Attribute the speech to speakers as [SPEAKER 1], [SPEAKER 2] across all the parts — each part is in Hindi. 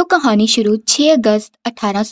[SPEAKER 1] तो कहानी शुरू 6 अगस्त अठारह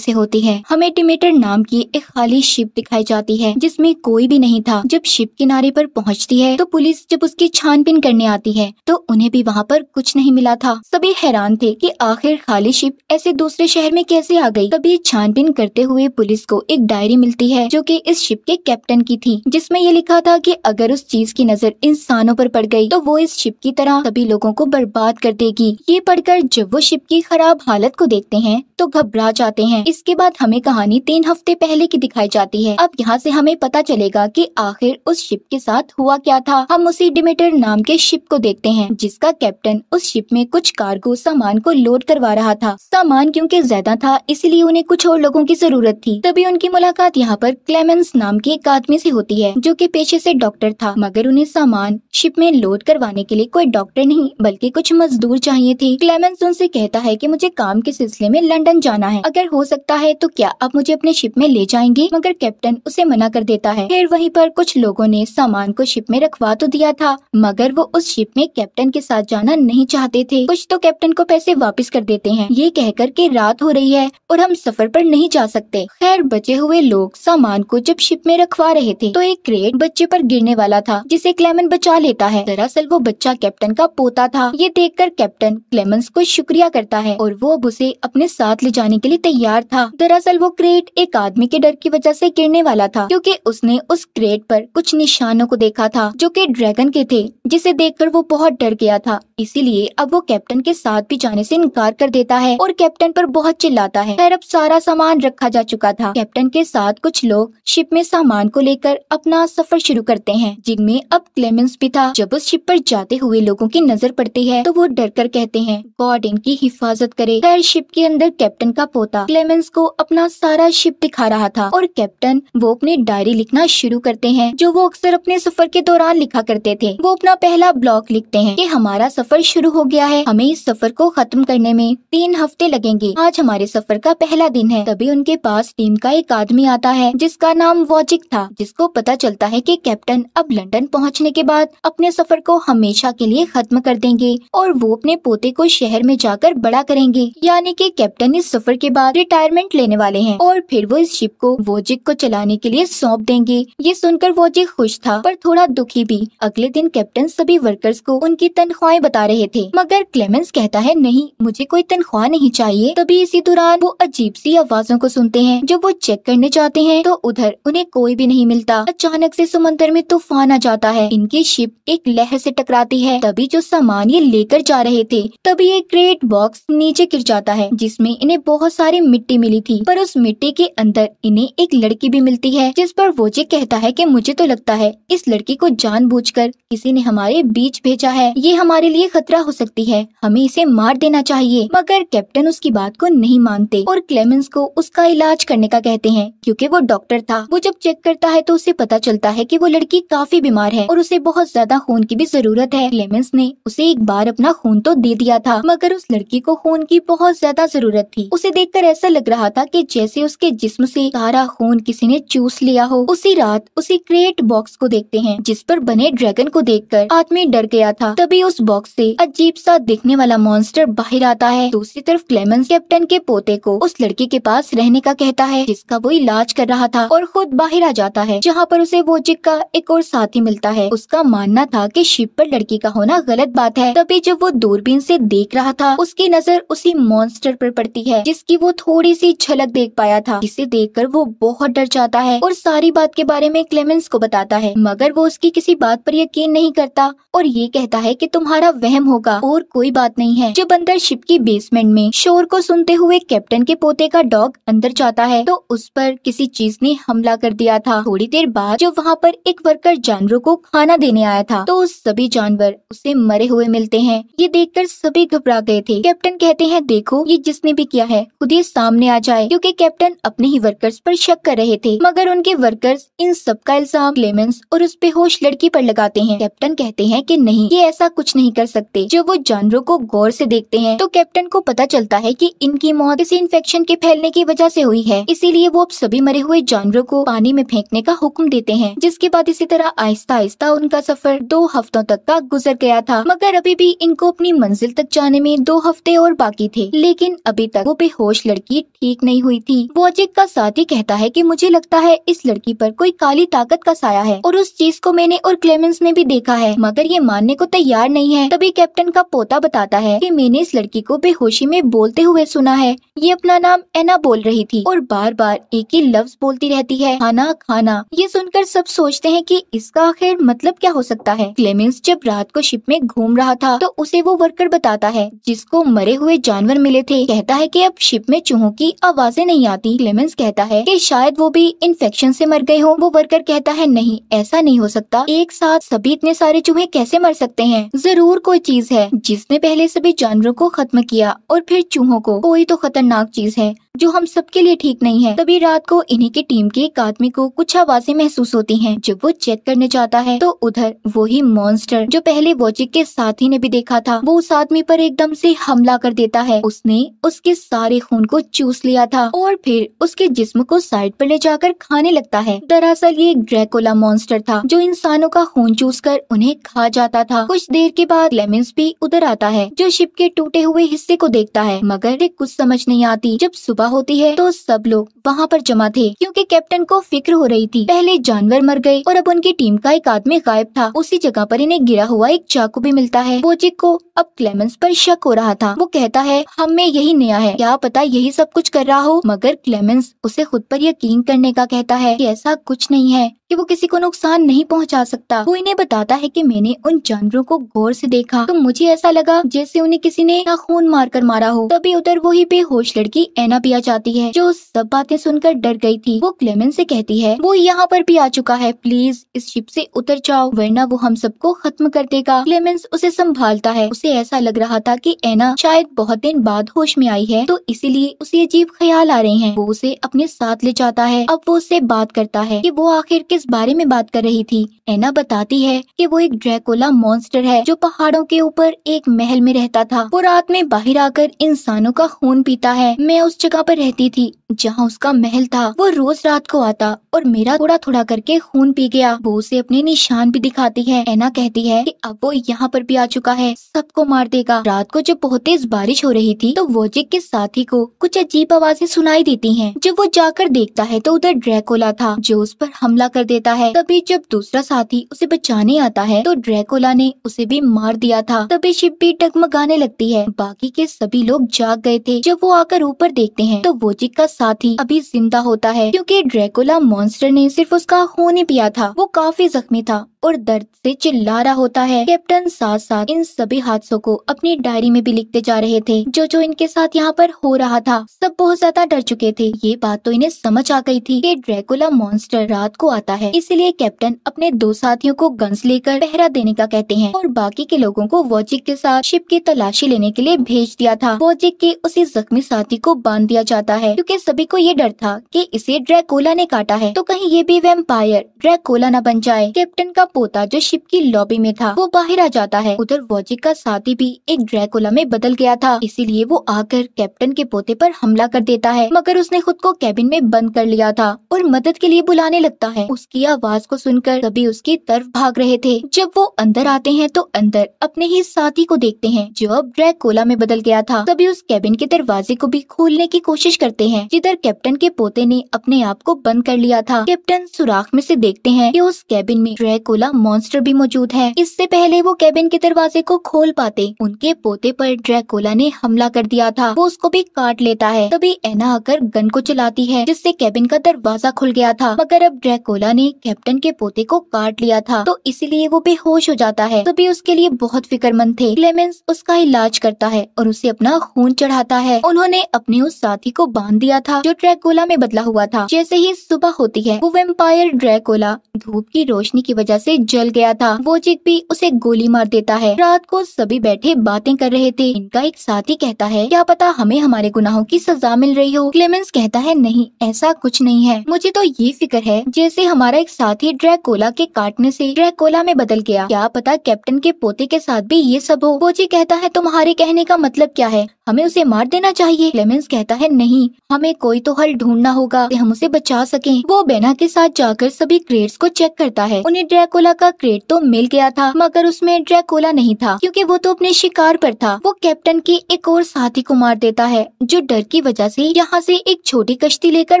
[SPEAKER 1] से होती है हमें टिमेटर नाम की एक खाली शिप दिखाई जाती है जिसमें कोई भी नहीं था जब शिप किनारे पर पहुंचती है तो पुलिस जब उसकी छानबीन करने आती है तो उन्हें भी वहाँ पर कुछ नहीं मिला था सभी हैरान थे कि आखिर खाली शिप ऐसे दूसरे शहर में कैसे आ गई तभी छानबीन करते हुए पुलिस को एक डायरी मिलती है जो की इस शिप के कैप्टन की थी जिसमे ये लिखा था की अगर उस चीज की नजर इंसानों आरोप पड़ गयी तो वो इस शिप की तरह सभी लोगों को बर्बाद कर देगी ये पढ़कर जब वो शिप की खराब हालत को देखते हैं तो घबरा जाते हैं इसके बाद हमें कहानी तीन हफ्ते पहले की दिखाई जाती है अब यहाँ से हमें पता चलेगा कि आखिर उस शिप के साथ हुआ क्या था हम उसी डिमेटर नाम के शिप को देखते हैं जिसका कैप्टन उस शिप में कुछ कार्गो सामान को लोड करवा रहा था सामान क्योंकि ज्यादा था इसलिए उन्हें कुछ और लोगों की जरूरत थी तभी उनकी मुलाकात यहाँ पर क्लेमेंस नाम के एक आदमी से होती है जो कि पेशे से डॉक्टर था मगर उन्हें सामान शिप में लोड करवाने के लिए कोई डॉक्टर नहीं बल्कि कुछ मजदूर चाहिए थे क्लेमेंस उनसे कहता है कि मुझे काम के सिलसिले में लंदन जाना है अगर हो सकता है तो क्या आप मुझे अपने शिप में ले जाएंगे मगर कैप्टन उसे मना कर देता है फिर वहीं पर कुछ लोगों ने सामान को शिप में रखवा तो दिया था मगर वो उस शिप में कैप्टन के साथ जाना नहीं चाहते थे कुछ तो कैप्टन को पैसे वापस कर देते हैं ये कहकर के रात हो रही है और हम सफर पर नहीं जा सकते खैर बचे हुए लोग सामान को जब शिप में रखवा रहे थे तो एक क्रेट बच्चे पर गिरने वाला था जिसे क्लेमन बचा लेता है दरअसल वो बच्चा कैप्टन का पोता था ये देखकर कैप्टन क्लेमंस को शुक्रिया करता है है और वो अब उसे अपने साथ ले जाने के लिए तैयार था दरअसल वो क्रेट एक आदमी के डर की वजह ऐसी गिरने वाला था क्यूँकी उसने उस क्रेट आरोप कुछ निशानों को देखा था जो की ड्रैगन के थे जिसे देख वो बहुत डर गया था इसीलिए अब वो कैप्टन के साथ भी जाने से इनकार कर देता है और कैप्टन पर बहुत चिल्लाता है खैर अब सारा सामान रखा जा चुका था कैप्टन के साथ कुछ लोग शिप में सामान को लेकर अपना सफर शुरू करते हैं जिनमें अब क्लेमेंस भी था जब उस शिप पर जाते हुए लोगों की नजर पड़ती है तो वो डर कर कहते हैं गॉड इनकी हिफाजत हिफाजत करे खैर शिप के अंदर कैप्टन का पोता क्लेमेंस को अपना सारा शिप दिखा रहा था और कैप्टन वो अपनी डायरी लिखना शुरू करते हैं जो वो अक्सर अपने सफर के दौरान लिखा करते थे वो अपना पहला ब्लॉग लिखते हैं कि हमारा सफर शुरू हो गया है हमें इस सफर को खत्म करने में तीन हफ्ते लगेंगे आज हमारे सफर का पहला दिन है तभी उनके पास टीम का एक आदमी आता है जिसका नाम वॉजिक था जिसको पता चलता है की कैप्टन अब लंडन पहुँचने के बाद अपने सफर को हमेशा के लिए खत्म कर देंगे और वो अपने पोते को शहर में जाकर बड़ा खड़ा करेंगे यानी कि कैप्टन इस सफर के बाद रिटायरमेंट लेने वाले हैं और फिर वो इस शिप को वोजिक को चलाने के लिए सौंप देंगे ये सुनकर वोजिक खुश था पर थोड़ा दुखी भी अगले दिन कैप्टन सभी वर्कर्स को उनकी तनख्वाहें बता रहे थे मगर क्लेमेंस कहता है नहीं मुझे कोई तनख्वाह नहीं चाहिए तभी इसी दौरान वो अजीब सी आवाजों को सुनते हैं जब वो चेक करने जाते हैं तो उधर उन्हें कोई भी नहीं मिलता अचानक से समंदर में तूफान आ जाता है इनकी शिप एक लहर से टकराती है तभी जो सामान ये लेकर जा रहे थे तभी एक ग्रेट बॉक्स नीचे गिर जाता है जिसमे इन्हें बहुत सारी मिट्टी मिली थी पर उस मिट्टी के अंदर इन्हें एक लड़की भी मिलती है जिस पर वोजे कहता है की मुझे तो लगता है इस लड़की को जानबूझकर किसी ने हमारे बीच भेजा है ये हमारे लिए खतरा हो सकती है हमें इसे मार देना चाहिए मगर कैप्टन उसकी बात को नहीं मानते और क्लेमेंस को उसका इलाज करने का कहते हैं क्योंकि वो डॉक्टर था वो जब चेक करता है तो उसे पता चलता है कि वो लड़की काफी बीमार है और उसे बहुत ज्यादा खून की भी जरूरत है क्लेमेंस ने उसे एक बार अपना खून तो दे दिया था मगर उस लड़की को खून की बहुत ज्यादा जरूरत थी उसे देखकर ऐसा लग रहा था कि जैसे उसके जिस्म से सारा खून किसी ने चूस लिया हो उसी रात उसी क्रेट बॉक्स को देखते हैं जिस पर बने ड्रैगन को देखकर आदमी डर गया था तभी उस बॉक्स से अजीब सा दिखने वाला मॉन्स्टर बाहर आता है दूसरी तरफ क्लेमेंस कैप्टन के पोते को उस लड़की के पास रहने का कहता है जिसका वो इलाज कर रहा था और खुद बाहर आ जाता है जहाँ पर उसे वो का एक और साथी मिलता है उसका मानना था की शिप पर लड़की का होना गलत बात है तभी जब वो दूरबीन से देख रहा था उसकी नजर नजर उसी मॉन्स्टर पर पड़ती है जिसकी वो थोड़ी सी झलक देख पाया था इसे देखकर वो बहुत डर जाता है और सारी बात के बारे में क्लेमेंस को बताता है मगर वो उसकी किसी बात पर यकीन नहीं करता और ये कहता है कि तुम्हारा वहम होगा और कोई बात नहीं है जब अंदर शिप की बेसमेंट में शोर को सुनते हुए कैप्टन के पोते का डॉग अंदर जाता है तो उस पर किसी चीज ने हमला कर दिया था थोड़ी देर बाद जब वहाँ पर एक वर्कर जानवरों को खाना देने आया था तो सभी जानवर उसे मरे हुए मिलते हैं ये देखकर सभी घबरा गए थे कैप्टन कैप्टन कहते हैं देखो ये जिसने भी किया है खुद ही सामने आ जाए क्योंकि कैप्टन अपने ही वर्कर्स पर शक कर रहे थे मगर उनके वर्कर्स इन सब का इल्जाम क्लेमेंस और उस पे होश लड़की पर लगाते हैं कैप्टन कहते हैं कि नहीं ये ऐसा कुछ नहीं कर सकते जब वो जानवरों को गौर से देखते हैं तो कैप्टन को पता चलता है कि इनकी मौत किसी इन्फेक्शन के फैलने की वजह से हुई है इसीलिए वो अब सभी मरे हुए जानवरों को पानी में फेंकने का हुक्म देते हैं जिसके बाद इसी तरह आहिस्ता आहिस्ता उनका सफर दो हफ्तों तक का गुजर गया था मगर अभी भी इनको अपनी मंजिल तक जाने में दो हफ्ते और और बाकी थे लेकिन अभी तक वो बेहोश लड़की ठीक नहीं हुई थी वो अजित का साथी कहता है कि मुझे लगता है इस लड़की पर कोई काली ताकत का साया है और उस चीज को मैंने और क्लेमेंस ने भी देखा है मगर ये मानने को तैयार नहीं है तभी कैप्टन का पोता बताता है की मैंने इस लड़की को बेहोशी में बोलते हुए सुना है ये अपना नाम एना बोल रही थी और बार बार एक ही लफ्ज बोलती रहती है खाना खाना ये सुनकर सब सोचते हैं कि इसका आखिर मतलब क्या हो सकता है क्लेमेंस जब रात को शिप में घूम रहा था तो उसे वो वर्कर बताता है जिसको मरे हुए जानवर मिले थे कहता है कि अब शिप में चूहों की आवाजें नहीं आती क्लेमेंस कहता है कि शायद वो भी इन्फेक्शन से मर गए हो वो वर्कर कहता है नहीं ऐसा नहीं हो सकता एक साथ सभी इतने सारे चूहे कैसे मर सकते हैं जरूर कोई चीज है जिसने पहले सभी जानवरों को खत्म किया और फिर चूहों को कोई तो खतरनाक चीज है जो हम सबके लिए ठीक नहीं है तभी रात को इन्हीं की टीम के एक आदमी को कुछ आवाजें महसूस होती हैं जब वो चेक करने जाता है तो उधर वही मॉन्स्टर जो पहले वॉचिक के साथी ने भी देखा था वो उस आदमी पर एकदम से हमला कर देता है उसने उसके सारे खून को चूस लिया था और फिर उसके जिस्म को साइड पर ले जाकर खाने लगता है दरअसल ये एक ड्रैकोला मॉन्स्टर था जो इंसानों का खून चूस कर उन्हें खा जाता था कुछ देर के बाद लेमिन्स भी उधर आता है जो शिप के टूटे हुए हिस्से को देखता है मगर कुछ समझ नहीं आती जब सुबह सुबह होती है तो सब लोग वहाँ पर जमा थे क्योंकि कैप्टन को फिक्र हो रही थी पहले जानवर मर गए और अब उनकी टीम का एक आदमी गायब था उसी जगह पर इन्हें गिरा हुआ एक चाकू भी मिलता है बोजिक को अब क्लेमेंस पर शक हो रहा था वो कहता है हम में यही नया है क्या पता यही सब कुछ कर रहा हो मगर क्लेमेंस उसे खुद पर यकीन करने का कहता है कि ऐसा कुछ नहीं है कि वो किसी को नुकसान नहीं पहुंचा सकता वो इन्हें बताता है कि मैंने उन जानवरों को गौर से देखा तो मुझे ऐसा लगा जैसे उन्हें किसी ने खून मार कर मारा हो तभी उधर वही बेहोश लड़की एना भी आ जाती है जो सब बातें सुनकर डर गई थी वो क्लेमेंस से कहती है वो यहाँ पर भी आ चुका है प्लीज इस शिप से उतर जाओ वरना वो हम सबको खत्म कर देगा क्लेमेंस उसे संभालता है उसे ऐसा लग रहा था कि एना शायद बहुत दिन बाद होश में आई है तो इसीलिए उसे अजीब ख्याल आ रहे हैं वो उसे अपने साथ ले जाता है अब वो उससे बात करता है कि वो आखिर इस बारे में बात कर रही थी एना बताती है कि वो एक ड्रैकोला मॉन्स्टर है जो पहाड़ों के ऊपर एक महल में रहता था वो रात में बाहर आकर इंसानों का खून पीता है मैं उस जगह पर रहती थी जहाँ उसका महल था वो रोज रात को आता और मेरा थोड़ा थोड़ा करके खून पी गया वो उसे अपने निशान भी दिखाती है एना कहती है कि अब वो यहाँ पर भी आ चुका है सबको मार देगा रात को जब बहुत तेज बारिश हो रही थी तो वोजिक के साथी को कुछ अजीब आवाजें सुनाई देती हैं जब वो जाकर देखता है तो उधर ड्रैकोला था जो उस पर हमला कर देता है तभी जब दूसरा साथी उसे बचाने आता है तो ड्रैकोला ने उसे भी मार दिया था तभी शिप भी टकमगाने लगती है बाकी के सभी लोग जाग गए थे जब वो आकर ऊपर देखते हैं तो वोजिक का साथी अभी जिंदा होता है क्योंकि ड्रैकोला मॉन मॉन्स्टर ने सिर्फ उसका खून ही पिया था वो काफी जख्मी था और दर्द से चिल्ला रहा होता है कैप्टन साथ साथ इन सभी हादसों को अपनी डायरी में भी लिखते जा रहे थे जो जो इनके साथ यहाँ पर हो रहा था सब बहुत ज्यादा डर चुके थे ये बात तो इन्हें समझ आ गई थी कि ड्रैकुला मॉन्स्टर रात को आता है इसलिए कैप्टन अपने दो साथियों को गन्स लेकर पहरा देने का कहते हैं और बाकी के लोगों को वॉजिक के साथ शिप की तलाशी लेने के लिए भेज दिया था वॉजिक के उसी जख्मी साथी को बांध दिया जाता है क्यूँकी सभी को ये डर था की इसे ड्रैकोला ने काटा है तो कहीं ये भी वेम्पायर ड्रैकोला न बन जाए कैप्टन का पोता जो शिप की लॉबी में था वो बाहर आ जाता है उधर वॉजिक का साथी भी एक ड्रैकुला में बदल गया था इसीलिए वो आकर कैप्टन के पोते पर हमला कर देता है मगर उसने खुद को कैबिन में बंद कर लिया था और मदद के लिए बुलाने लगता है उसकी आवाज को सुनकर सभी उसकी तरफ भाग रहे थे जब वो अंदर आते हैं तो अंदर अपने ही साथी को देखते हैं जो अब ड्रैकोला में बदल गया था सभी उस कैबिन के दरवाजे को भी खोलने की कोशिश करते हैं जिधर कैप्टन के पोते ने अपने आप को बंद कर लिया था कैप्टन सुराख में से देखते हैं कि उस कैबिन में ड्रैकोला गोला मॉन्स्टर भी मौजूद है इससे पहले वो कैबिन के दरवाजे को खोल पाते उनके पोते पर ड्रैकोला ने हमला कर दिया था वो उसको भी काट लेता है तभी एना आकर गन को चलाती है जिससे कैबिन का दरवाजा खुल गया था मगर अब ड्रैकोला ने कैप्टन के पोते को काट लिया था तो इसीलिए वो बेहोश हो जाता है तभी उसके लिए बहुत फिक्रमंद थे क्लेमेंस उसका इलाज करता है और उसे अपना खून चढ़ाता है उन्होंने अपने उस साथी को बांध दिया था जो ड्रैकोला में बदला हुआ था जैसे ही सुबह होती है वो वेम्पायर ड्रैकोला धूप की रोशनी की वजह से जल गया था वो चिक भी उसे गोली मार देता है रात को सभी बैठे बातें कर रहे थे इनका एक साथी कहता है क्या पता हमें हमारे गुनाहों की सजा मिल रही हो क्लेमेंस कहता है नहीं ऐसा कुछ नहीं है मुझे तो ये फिक्र है जैसे हमारा एक साथी ड्रैकोला के काटने से ड्रैकोला में बदल गया क्या पता कैप्टन के पोते के साथ भी ये सब हो बोची कहता है तुम्हारे कहने का मतलब क्या है हमें उसे मार देना चाहिए क्लेमेंस कहता है नहीं हमें कोई तो हल ढूंढना होगा हम उसे बचा सके वो बेना के साथ जाकर सभी क्रेट्स को चेक करता है उन्हें ड्रैक ड्रैकोला का क्रेट तो मिल गया था मगर उसमें ड्रैकोला नहीं था क्योंकि वो तो अपने शिकार पर था वो कैप्टन के एक और साथी को मार देता है जो डर की वजह से यहाँ से एक छोटी कश्ती लेकर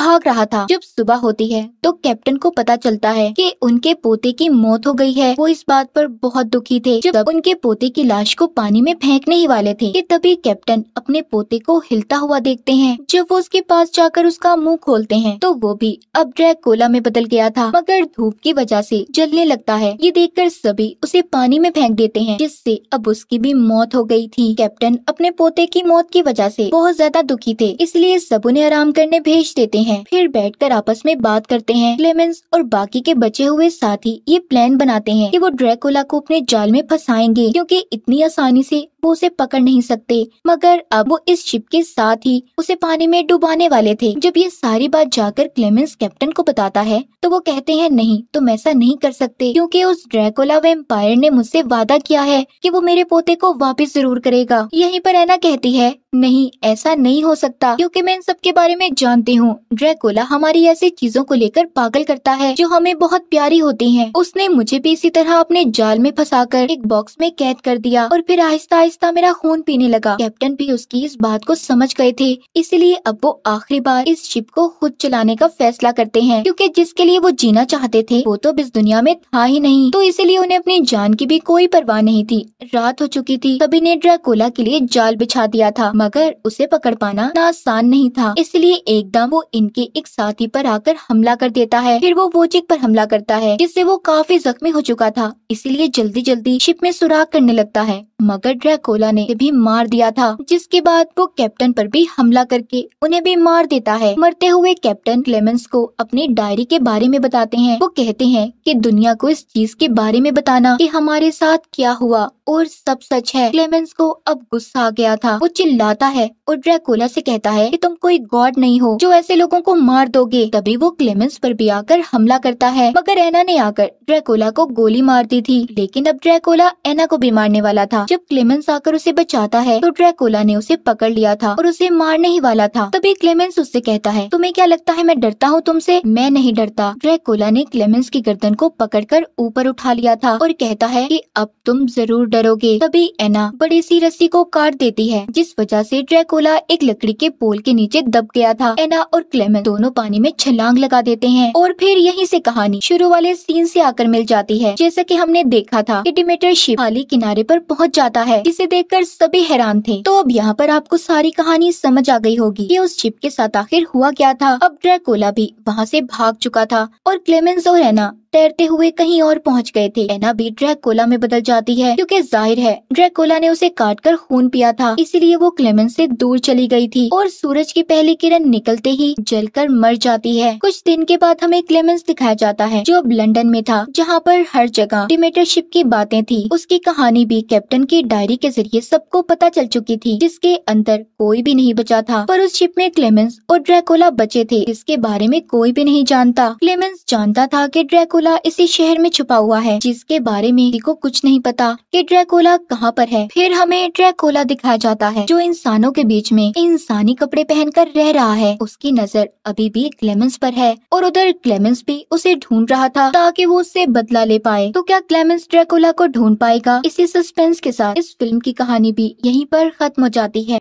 [SPEAKER 1] भाग रहा था जब सुबह होती है तो कैप्टन को पता चलता है कि उनके पोते की मौत हो गई है वो इस बात पर बहुत दुखी थे जब उनके पोते की लाश को पानी में फेंकने ही वाले थे कि तभी कैप्टन अपने पोते को हिलता हुआ देखते हैं जब वो उसके पास जाकर उसका मुंह खोलते हैं तो वो भी अब ड्रैकोला में बदल गया था मगर धूप की वजह से जलने लगा लगता है ये देखकर सभी उसे पानी में फेंक देते हैं जिससे अब उसकी भी मौत हो गई थी कैप्टन अपने पोते की मौत की वजह से बहुत ज्यादा दुखी थे इसलिए सब उन्हें आराम करने भेज देते हैं फिर बैठकर आपस में बात करते हैं क्लेमेंस और बाकी के बचे हुए साथी ये प्लान बनाते हैं कि वो ड्रैकोला को अपने जाल में फंसाएंगे क्योंकि इतनी आसानी से वो उसे पकड़ नहीं सकते मगर अब वो इस शिप के साथ ही उसे पानी में डुबाने वाले थे जब ये सारी बात जाकर क्लेमेंस कैप्टन को बताता है तो वो कहते हैं नहीं तुम ऐसा नहीं कर सकते क्योंकि उस ड्रैकोला वेम्पायर ने मुझसे वादा किया है कि वो मेरे पोते को वापस जरूर करेगा यहीं पर एना कहती है नहीं ऐसा नहीं हो सकता क्योंकि मैं इन सब के बारे में जानती हूँ ड्रैकोला हमारी ऐसी चीजों को लेकर पागल करता है जो हमें बहुत प्यारी होती है उसने मुझे भी इसी तरह अपने जाल में फंसाकर एक बॉक्स में कैद कर दिया और फिर आहिस्ता आहिस्ता आहिस्ता मेरा खून पीने लगा कैप्टन भी उसकी इस बात को समझ गए थे इसलिए अब वो आखिरी बार इस शिप को खुद चलाने का फैसला करते हैं क्योंकि जिसके लिए वो जीना चाहते थे वो तो इस दुनिया में था ही नहीं तो इसीलिए उन्हें अपनी जान की भी कोई परवाह नहीं थी रात हो चुकी थी तभी ने ड्रैकोला के लिए जाल बिछा दिया था मगर उसे पकड़ पाना आसान नहीं था इसलिए एकदम वो इनके एक साथी पर आकर हमला कर देता है फिर वो वोचिक पर हमला करता है जिससे वो काफी जख्मी हो चुका था इसीलिए जल्दी जल्दी शिप में सुराग करने लगता है मगर ड्रैक कोला ने भी मार दिया था जिसके बाद वो कैप्टन पर भी हमला करके उन्हें भी मार देता है मरते हुए कैप्टन क्लेमेंस को अपनी डायरी के बारे में बताते हैं वो कहते हैं कि दुनिया को इस चीज के बारे में बताना कि हमारे साथ क्या हुआ और सब सच है क्लेमेंस को अब गुस्सा आ गया था वो चिल्लाता है और ड्रैकोला से कहता है कि तुम कोई गॉड नहीं हो जो ऐसे लोगों को मार दोगे तभी वो क्लेमेंस पर भी आकर हमला करता है मगर एना ने आकर ड्रैकोला को गोली मार दी थी लेकिन अब ड्रैकोला एना को भी मारने वाला था जब क्लेमेंस क्लेमेंस आकर उसे बचाता है तो ड्रैकुला ने उसे पकड़ लिया था और उसे मारने ही वाला था तभी क्लेमेंस उससे कहता है तुम्हें क्या लगता है मैं डरता हूँ तुमसे मैं नहीं डरता ड्रैकुला ने क्लेमेंस की गर्दन को पकड़कर ऊपर उठा लिया था और कहता है कि अब तुम जरूर डरोगे तभी एना बड़ी सी रस्सी को काट देती है जिस वजह से ड्रैकुला एक लकड़ी के पोल के नीचे दब गया था एना और क्लेमेंस दोनों पानी में छलांग लगा देते हैं और फिर यहीं से कहानी शुरू वाले सीन से आकर मिल जाती है जैसा कि हमने देखा था कि डिमेटर शिप खाली किनारे पर पहुंच जाता है जिसे देखकर सभी हैरान थे तो अब यहाँ पर आपको सारी कहानी समझ आ गई होगी कि उस चिप के साथ आखिर हुआ क्या था अब ड्रैकोला भी वहाँ से भाग चुका था और क्लेमेंस और एना तैरते हुए कहीं और पहुंच गए थे एना भी ड्रैकोला में बदल जाती है क्योंकि जाहिर है ड्रैकोला ने उसे काट कर खून पिया था इसीलिए वो क्लेमेंस से दूर चली गई थी और सूरज की पहली किरण निकलते ही जलकर मर जाती है कुछ दिन के बाद हमें क्लेमेंस दिखाया जाता है जो अब लंडन में था जहाँ पर हर जगह डिमेटरशिप की बातें थी उसकी कहानी भी कैप्टन की डायरी के जरिए सबको पता चल चुकी थी जिसके अंदर कोई भी नहीं बचा था पर उस शिप में क्लेमेंस और ड्रैकोला बचे थे इसके बारे में कोई भी नहीं जानता क्लेमेंस जानता था की ड्रैकोला ड्रैकोला इसी शहर में छुपा हुआ है जिसके बारे में को कुछ नहीं पता कि ड्रैकोला कहाँ पर है फिर हमें ड्रैकोला दिखाया जाता है जो इंसानों के बीच में इंसानी कपड़े पहनकर रह रहा है उसकी नजर अभी भी क्लेमेंस पर है और उधर क्लेमेंस भी उसे ढूंढ रहा था ताकि वो उससे बदला ले पाए तो क्या क्लेमेंस ड्रैकोला को ढूंढ पाएगा इसी सस्पेंस के साथ इस फिल्म की कहानी भी यहीं पर खत्म हो जाती है